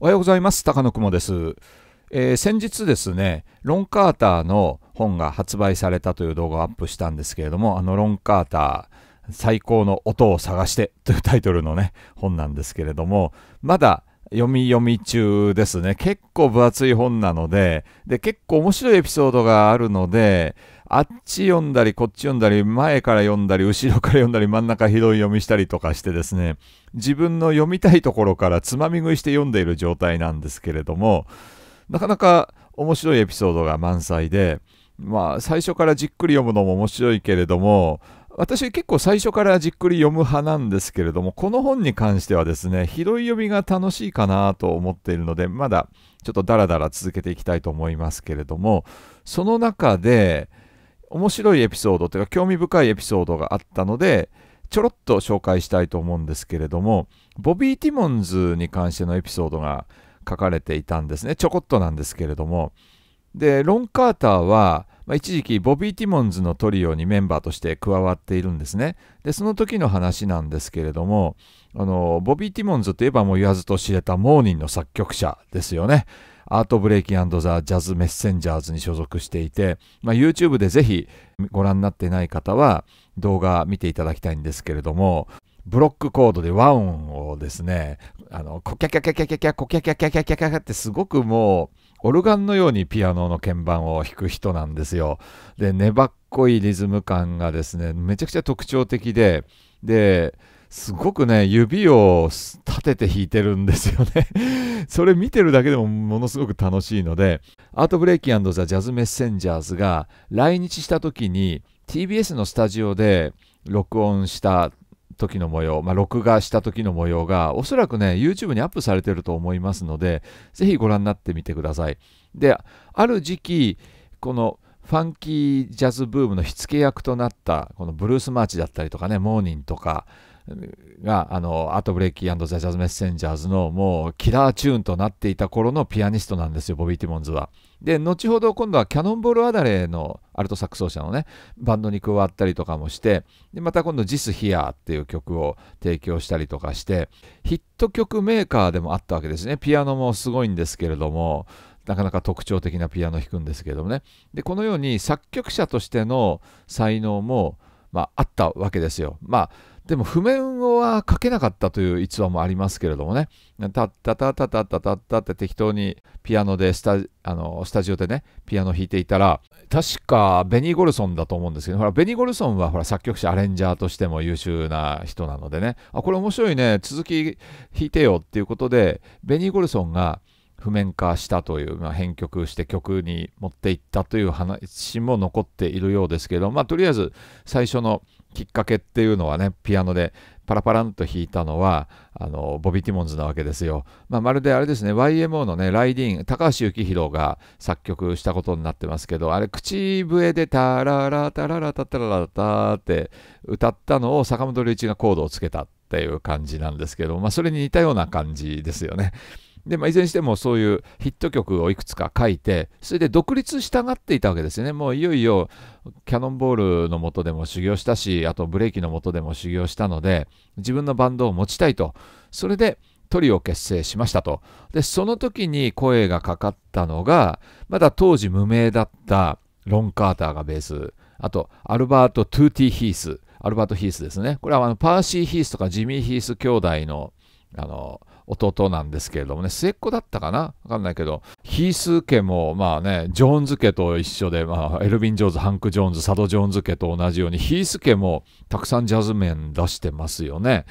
おはようございます。高野雲です。えー、先日ですね、ロン・カーターの本が発売されたという動画をアップしたんですけれども、あのロン・カーター、最高の音を探してというタイトルのね、本なんですけれども、まだ読み読み中ですね。結構分厚い本なので、で、結構面白いエピソードがあるので、あっち読んだり、こっち読んだり、前から読んだり、後ろから読んだり、真ん中ひどい読みしたりとかしてですね、自分の読みたいところからつまみ食いして読んでいる状態なんですけれども、なかなか面白いエピソードが満載で、まあ、最初からじっくり読むのも面白いけれども、私結構最初からじっくり読む派なんですけれども、この本に関してはですね、ひどい読みが楽しいかなと思っているので、まだちょっとダラダラ続けていきたいと思いますけれども、その中で、面白いエピソードというか興味深いエピソードがあったのでちょろっと紹介したいと思うんですけれどもボビー・ティモンズに関してのエピソードが書かれていたんですねちょこっとなんですけれどもでロン・カーターは、まあ、一時期ボビー・ティモンズのトリオにメンバーとして加わっているんですねでその時の話なんですけれどもあのボビー・ティモンズといえばもう言わずと知れたモーニンの作曲者ですよねアートブレイキンザ・ジャズ・メッセンジャーズに所属していて、まあ、YouTube でぜひご覧になっていない方は動画見ていただきたいんですけれども、ブロックコードで和音をですね、あの、コキャキャキャキャキャキャ、コキャキャキャキャキャキャってすごくもう、オルガンのようにピアノの鍵盤を弾く人なんですよ。で、粘っこいリズム感がですね、めちゃくちゃ特徴的で、で、すごくね、指を立てて弾いてるんですよね それ見てるだけでもものすごく楽しいので、アートブレイキーザ・ジャズ・メッセンジャーズが来日した時に TBS のスタジオで録音した時の模様、まあ、録画した時の模様がおそらくね YouTube にアップされてると思いますのでぜひご覧になってみてくださいである時期このファンキージャズブームの火付け役となったこのブルース・マーチだったりとかねモーニンとかが、あの、アートブレイキザ・ジャズ・メッセンジャーズのもうキラーチューンとなっていた頃のピアニストなんですよ、ボビー・ティモンズは。で、後ほど今度はキャノンボール・アダレーのアルトサック奏者のね、バンドに加わったりとかもして、でまた今度ジス・ i s ーっていう曲を提供したりとかして、ヒット曲メーカーでもあったわけですね。ピアノもすごいんですけれども、なかなか特徴的なピアノを弾くんですけれどもね。で、このように作曲者としての才能も、まあ、あったわけですよ。まあでも譜面は書けなかったという逸話もありますけれどもね、たったたたたたたったって適当にピアノでスタあのスタジオでね、ピアノ弾いていたら、確かベニー・ゴルソンだと思うんですけど、ほらベニー・ゴルソンはほら作曲者、アレンジャーとしても優秀な人なのでね、あ、これ面白いね、続き弾いてよっていうことで、ベニー・ゴルソンが、譜面化したという、まあ、編曲して曲に持っていったという話も残っているようですけど、まあ、とりあえず最初のきっかけっていうのはねピアノでパラパランと弾いたのはあのボビー・ティモンズなわけですよ、まあ、まるであれですね YMO のねライディーン高橋幸宏が作曲したことになってますけどあれ口笛でタララタララタタララタって歌ったのを坂本龍一がコードをつけたっていう感じなんですけど、まあ、それに似たような感じですよね。で、まあ、いずれにしてもそういうヒット曲をいくつか書いて、それで独立したがっていたわけですよね。もういよいよキャノンボールのもとでも修行したし、あとブレーキのもとでも修行したので、自分のバンドを持ちたいと。それでトリを結成しましたと。で、その時に声がかかったのが、まだ当時無名だったロン・カーターがベース、あとアルバート・トゥーティ・ヒース、アルバート・ヒースですね。これはあのパーシー・ヒースとかジミー・ヒース兄弟のあの弟なんですけれどもね、末っ子だったかなわかんないけど、ヒース家も、まあね、ジョーンズ家と一緒で、まあ、エルヴィン・ジョーンズ、ハンク・ジョーンズ、サド・ジョーンズ家と同じように、ヒース家もたくさんジャズ面出してますよね。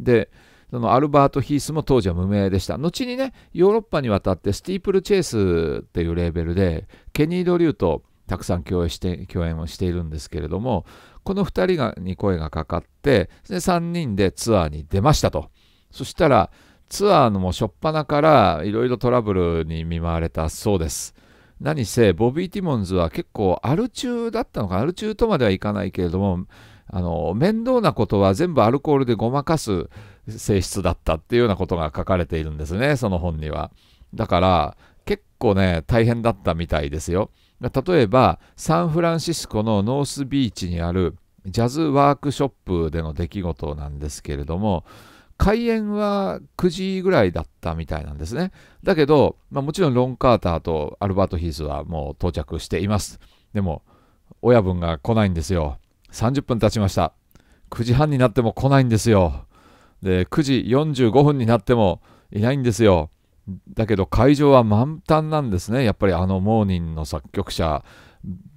で、そのアルバート・ヒースも当時は無名でした。後にね、ヨーロッパに渡って、スティープル・チェイスっていうレーベルで、ケニー・ドリューとたくさん共演して共演をしているんですけれども、この2人がに声がかかって、で3人でツアーに出ましたと。そしたら、ツアーのも初っ端からいろいろトラブルに見舞われたそうです。何せ、ボビー・ティモンズは結構アル中だったのか、アル中とまではいかないけれども、あの面倒なことは全部アルコールでごまかす性質だったっていうようなことが書かれているんですね、その本には。だから、結構ね、大変だったみたいですよ。例えば、サンフランシスコのノースビーチにあるジャズワークショップでの出来事なんですけれども、開演は9時ぐらいだったみたいなんですね。だけど、まあ、もちろんロン・カーターとアルバート・ヒースはもう到着しています。でも、親分が来ないんですよ。30分経ちました。9時半になっても来ないんですよ。で、9時45分になってもいないんですよ。だけど会場は満タンなんですね。やっぱりあのモーニンの作曲者、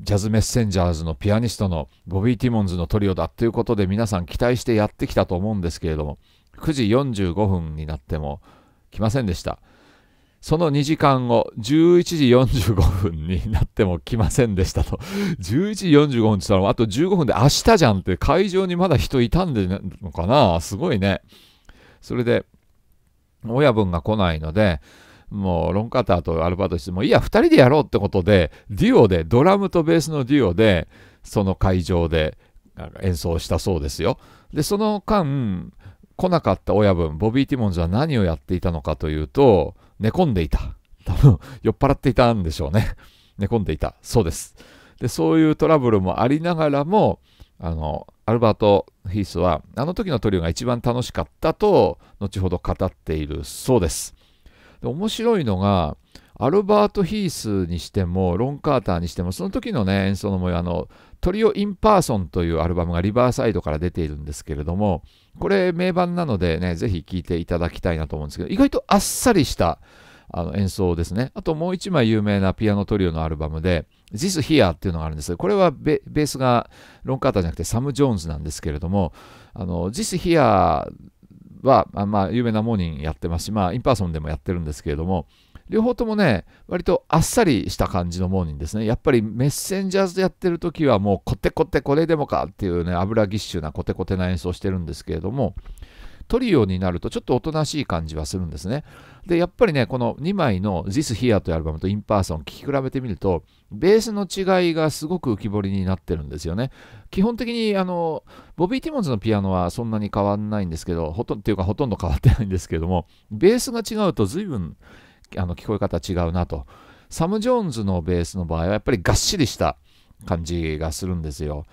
ジャズメッセンジャーズのピアニストのボビー・ティモンズのトリオだということで皆さん期待してやってきたと思うんですけれども、9時45分になっても来ませんでした。その2時間後、11時45分になっても来ませんでしたと。11 時45分って言ったら、あと15分で明日じゃんって会場にまだ人いたんでのかなすごいね。それで、親分が来ないので、もうロンカーターとアルバートして、もいや、2人でやろうってことで、デュオで、ドラムとベースのデュオで、その会場で演奏したそうですよ。で、その間、来なかった親分、ボビー・ティモンズは何をやっていたのかというと、寝込んでいた。多分、酔っ払っていたんでしょうね。寝込んでいた。そうです。で、そういうトラブルもありながらも、あの、アルバート・ヒースは、あの時のトリオが一番楽しかったと、後ほど語っているそうです。で面白いのが、アルバート・ヒースにしてもロン・カーターにしてもその時のね演奏の模様あのトリオ・インパーソンというアルバムがリバーサイドから出ているんですけれどもこれ名盤なのでねぜひ聴いていただきたいなと思うんですけど意外とあっさりしたあの演奏ですねあともう一枚有名なピアノトリオのアルバムで This Here っていうのがあるんですこれはベースがロン・カーターじゃなくてサム・ジョーンズなんですけれどもあの This Here は、まあ、有名なモーニングやってますし、まあ、インパーソンでもやってるんですけれども、両方ともね、割とあっさりした感じのモーニングですね。やっぱりメッセンジャーズやってる時はもうコテコテこれでもかっていうね、油ぎっしゅなコテコテな演奏してるんですけれども、トリオになるとちょっとおとなしい感じはするんですね。で、やっぱりね、この2枚の This Here というアルバムと In Person 聴き比べてみると、ベースの違いがすごく浮き彫りになってるんですよね。基本的に、あの、ボビー・ティモンズのピアノはそんなに変わんないんですけど、ほとんど、っていうかほとんど変わってないんですけども、ベースが違うと随分あの聞こえ方違うなと。サム・ジョーンズのベースの場合はやっぱりがっしりした感じがするんですよ。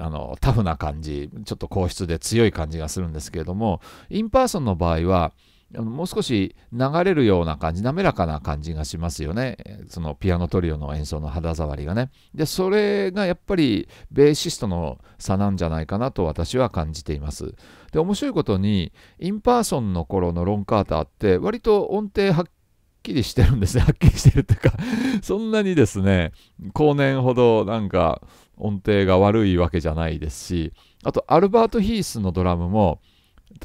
あのタフな感じ、ちょっと硬質で強い感じがするんですけれども、インパーソンの場合は、もう少し流れるような感じ、滑らかな感じがしますよね。そのピアノトリオの演奏の肌触りがね。で、それがやっぱりベーシストの差なんじゃないかなと私は感じています。で、面白いことに、インパーソンの頃のロン・カーターって割と音程はっきりしてるんですね。はっきりしてるというか そんなにですね、後年ほどなんか音程が悪いわけじゃないですし、あとアルバート・ヒースのドラムも、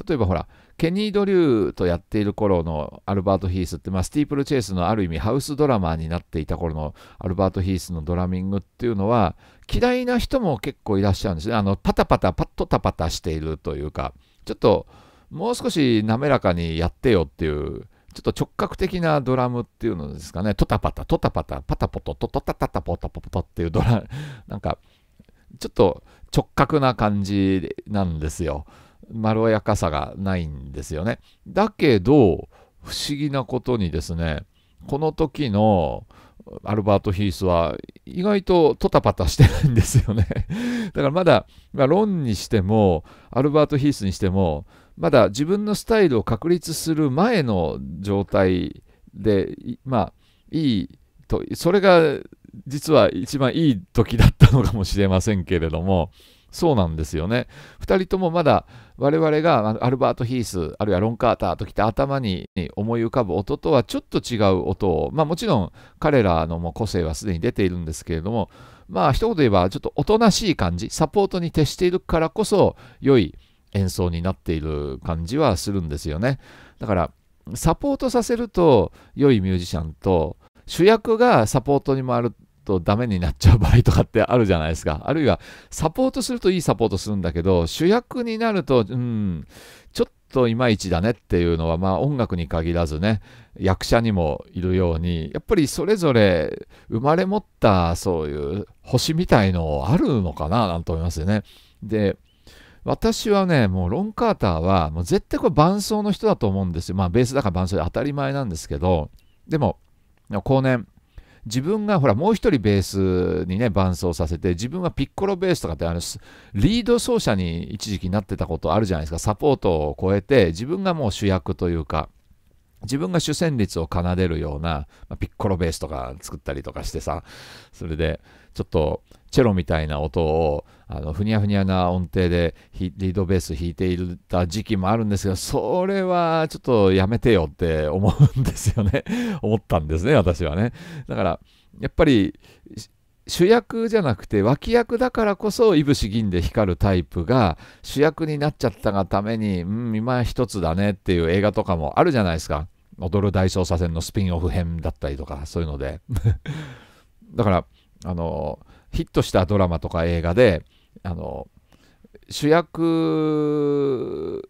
例えばほら、ケニー・ドリューとやっている頃のアルバート・ヒースって、まあ、スティープル・チェイスのある意味ハウスドラマーになっていた頃のアルバート・ヒースのドラミングっていうのは嫌いな人も結構いらっしゃるんですね。あのパタパタパッとタパタしているというかちょっともう少し滑らかにやってよっていうちょっと直角的なドラムっていうのですかね、トタパタ、トタパタ、パタポト、トトタタタポタポトっていうドラ、なんか、ちょっと直角な感じなんですよ。まろやかさがないんですよね。だけど、不思議なことにですね、この時のアルバート・ヒースは意外とトタパタしてないんですよね。だからまだ、まあ、ロンにしても、アルバート・ヒースにしても、まだ自分のスタイルを確立する前の状態で、まあ、いいと、それが実は一番いい時だったのかもしれませんけれども、そうなんですよね。2人ともまだ我々がアルバート・ヒース、あるいはロン・カーターときて頭に思い浮かぶ音とはちょっと違う音を、まあもちろん彼らのも個性はすでに出ているんですけれども、まあ一言で言えばちょっとおとなしい感じ、サポートに徹しているからこそ良い演奏になっている感じはするんですよね。だからサポートさせると良いミュージシャンと主役がサポートに回るとダメになっちゃう場合とかってあるじゃないですか。あるいはサポートするといいサポートするんだけど主役になるとうんちょっといまいちだねっていうのはまあ音楽に限らずね役者にもいるようにやっぱりそれぞれ生まれ持ったそういう星みたいのあるのかななんて思いますよね。で私はね、もうロン・カーターは、もう絶対これ伴奏の人だと思うんですよ。まあ、ベースだから伴奏で当たり前なんですけど、でも、後年、自分がほら、もう一人ベースにね、伴奏させて、自分はピッコロベースとかって、あの、リード奏者に一時期なってたことあるじゃないですか。サポートを超えて、自分がもう主役というか、自分が主旋律を奏でるような、まあ、ピッコロベースとか作ったりとかしてさ、それで、ちょっと、チェロみたいな音をあのふにゃふにゃな音程でリードベース弾いていた時期もあるんですがそれはちょっとやめてよって思うんですよね 思ったんですね私はねだからやっぱり主役じゃなくて脇役だからこそいぶし銀で光るタイプが主役になっちゃったがためにうん今一つだねっていう映画とかもあるじゃないですか踊る大捜査線のスピンオフ編だったりとかそういうので だからあのーヒットしたドラマとか映画であの主役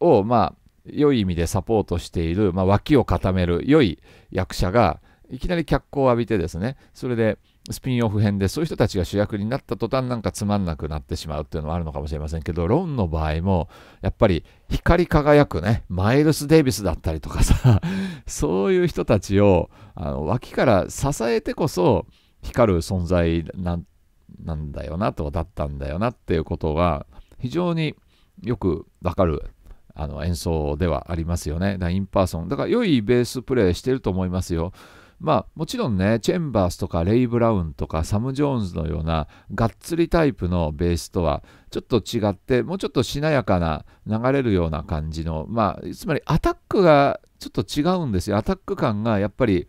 をまあ良い意味でサポートしている、まあ、脇を固める良い役者がいきなり脚光を浴びてですねそれでスピンオフ編でそういう人たちが主役になった途端なんかつまんなくなってしまうっていうのはあるのかもしれませんけどロンの場合もやっぱり光り輝くねマイルス・デイビスだったりとかさ そういう人たちをあの脇から支えてこそ光る存在なんだよなとだったんだよなっていうことは非常によくわかるあの演奏ではありますよね。だインパーソン。だから良いベースプレイしてると思いますよ。まあもちろんね、チェンバースとかレイ・ブラウンとかサム・ジョーンズのようながっつりタイプのベースとはちょっと違って、もうちょっとしなやかな流れるような感じの、まあつまりアタックがちょっと違うんですよ。アタック感がやっぱり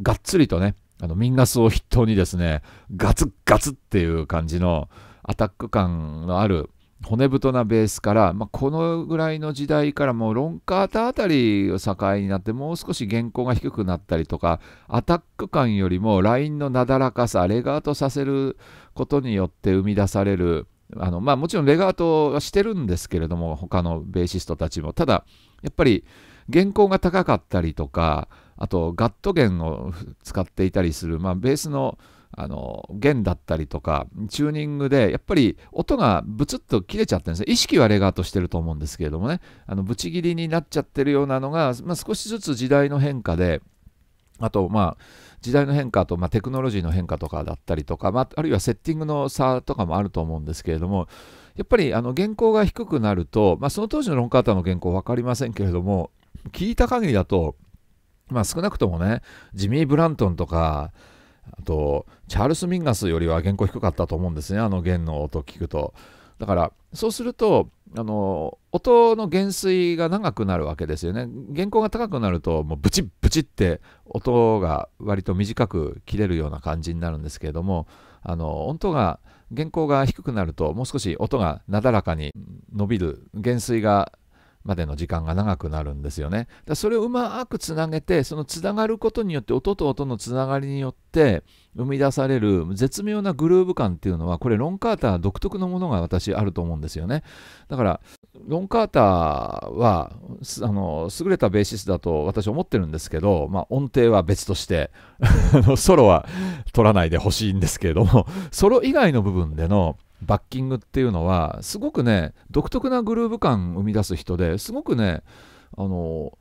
がっつりとね、あの、ミンガスを筆頭にですね、ガツッガツッっていう感じのアタック感のある骨太なベースから、まあ、このぐらいの時代からもうロンカータあたりを境になってもう少し原稿が低くなったりとかアタック感よりもラインのなだらかさレガートさせることによって生み出されるあの、まあ、もちろんレガートはしてるんですけれども他のベーシストたちもただやっぱり原稿が高かったりとかあとガット弦を使っていたりする、まあ、ベースのあの弦だったりとかチューニングでやっぱり音がブツッと切れちゃってるんですね意識はレガートしてると思うんですけれどもねあのブチ切りになっちゃってるようなのが、まあ、少しずつ時代の変化であとまあ時代の変化と、まあ、テクノロジーの変化とかだったりとか、まあ、あるいはセッティングの差とかもあると思うんですけれどもやっぱりあの原稿が低くなると、まあ、その当時のロンカーターの原稿分かりませんけれども聞いた限りだとまあ少なくともね、ジミー・ブラントンとか、あと、チャールス・ミンガスよりは原稿低かったと思うんですね、あの弦の音聞くと。だから、そうすると、あの、音の減衰が長くなるわけですよね。原稿が高くなると、もうブチッブチって音が割と短く切れるような感じになるんですけれども、あの、音が、原稿が低くなると、もう少し音がなだらかに伸びる、減衰がまでの時間が長くなるんですよね。だそれをうまくつなげて、そのつながることによって、音と音のつながりによって、生み出される絶妙なグルーヴ感っていうのは、これ、ロン・カーター独特のものが私、あると思うんですよね。だから、ロン・カーターは、あの、優れたベーシスだと私思ってるんですけど、まあ、音程は別として ソロは取らないでほしいんですけれども、ソロ以外の部分での、バッキングっていうのはすごくね独特なグルーヴ感生み出す人ですごくねあの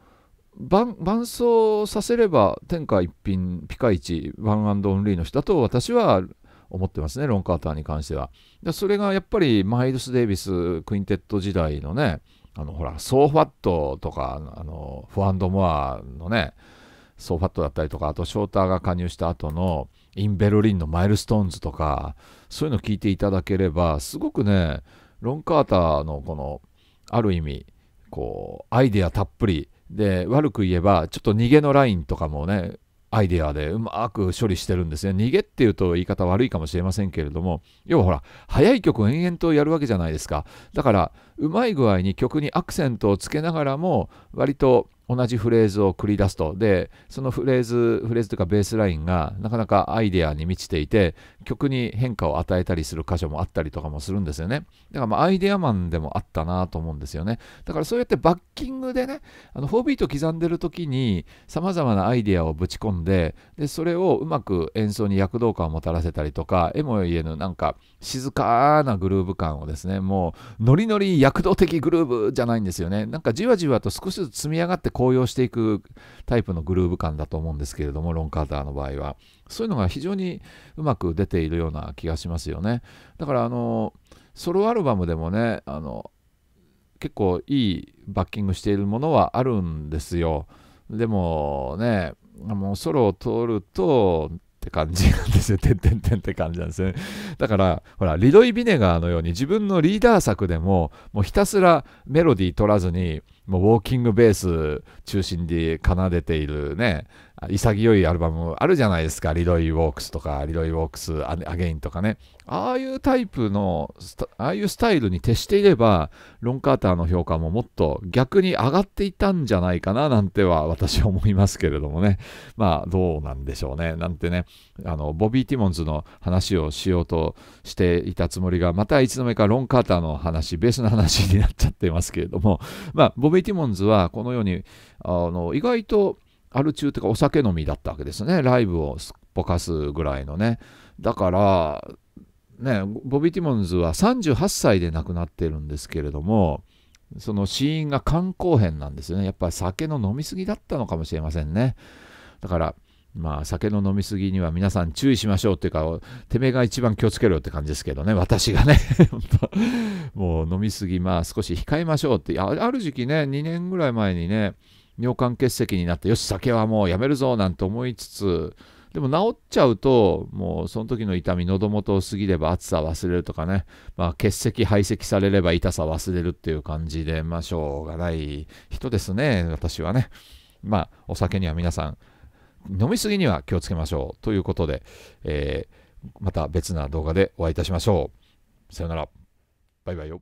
伴奏させれば天下一品ピカイチワンアンドオンリーの人だと私は思ってますねロン・カーターに関してはそれがやっぱりマイルス・デイビスクインテッド時代のねあのほらソーファットとかあのフォアンド・モアのねソーファットだったりとかあとショーターが加入した後のイン・ベルリンのマイルストーンズとかそういうのを聞いていただければすごくねロン・カーターのこのある意味こうアイデアたっぷりで悪く言えばちょっと逃げのラインとかもねアイデアでうまく処理してるんですね。逃げっていうと言い方悪いかもしれませんけれども、要はほら、早い曲を延々とやるわけじゃないですか。だから、うまい具合に曲にアクセントをつけながらも、割と同じフレーズを繰り出すと。で、そのフレーズ、フレーズというかベースラインがなかなかアイデアに満ちていて、曲に変化を与えたりする箇所もあったりとかもするんですよね。だからまあアイデアマンでもあったなと思うんですよね。だからそうやってバッキングでね、あの4ビート刻んでる時に様々なアイデアをぶち込んで、で、それをうまく演奏に躍動感をもたらせたりとか、絵もいえぬなんか静かなグルーブ感をですね、もうノリノリ躍動的グルーブじゃないんですよね。なんかじわじわと少しずつ積み上がって高揚していくタイプのグルーブ感だと思うんですけれども、ロンカーターの場合は。そういうのが非常にうまく出ているような気がしますよね。だからあのソロアルバムでもねあの結構いいバッキングしているものはあるんですよ。でもねもうソロを通るとって感じなんですよ。てんてんてんって感じなんですね。だから、ほら、リロイ・ビネガーのように自分のリーダー作でも、もうひたすらメロディー取らずに、もうウォーキングベース中心で奏でているね、潔いアルバムあるじゃないですか。リロイ・ウォークスとか、リロイ・ウォークス・アゲインとかね。ああいうタイプの、ああいうスタイルに徹していれば、ロン・カーターの評価ももっと逆に上がっていたんじゃないかな、なんては私は思いますけれどもね。まあ、どうなんでしょうね。なんてね、あの、ボビー・ティモンズの話をしようとしていたつもりが、またいつの間にかロン・カーターの話、ベースの話になっちゃってますけれども、まあ、ボビー・ティモンズはこのように、あの、意外と、アル中というかお酒飲みだったわけですねライブをすっぽかすぐらいのねだからねボビー・ティモンズは38歳で亡くなってるんですけれどもその死因が肝硬変なんですよねやっぱり酒の飲み過ぎだったのかもしれませんねだからまあ酒の飲み過ぎには皆さん注意しましょうっていうかてめえが一番気をつけろよって感じですけどね私がねもう飲み過ぎまあ少し控えましょうってある時期ね2年ぐらい前にね尿管結石になってよし酒はもうやめるぞなんて思いつつでも治っちゃうともうその時の痛み喉元を過ぎれば暑さ忘れるとかね、まあ、結石排斥されれば痛さ忘れるっていう感じでまあしょうがない人ですね私はねまあお酒には皆さん飲みすぎには気をつけましょうということで、えー、また別な動画でお会いいたしましょうさよならバイバイよ